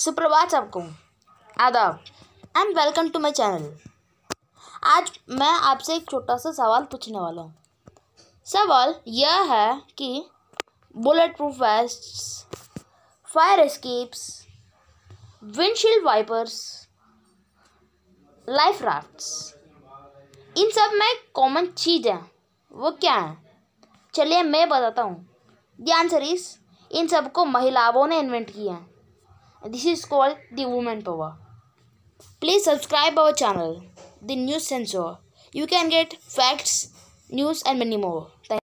सुप्रभात सबको आदाब and welcome to my channel आज मैं आपसे एक छोटा सा सवाल पूछने वाला हूँ सवाल यह है कि bullet proof vest fire escapes windshield wipers life rafts इन सब में कॉमन चीज़ है वो क्या है चलिए मैं बताता हूँ आंसर सरीस इन सबको महिलाओं ने इन्वेंट किया है This is called the woman power. Please subscribe our channel, The News Censor. You can get facts, news and many more. Thank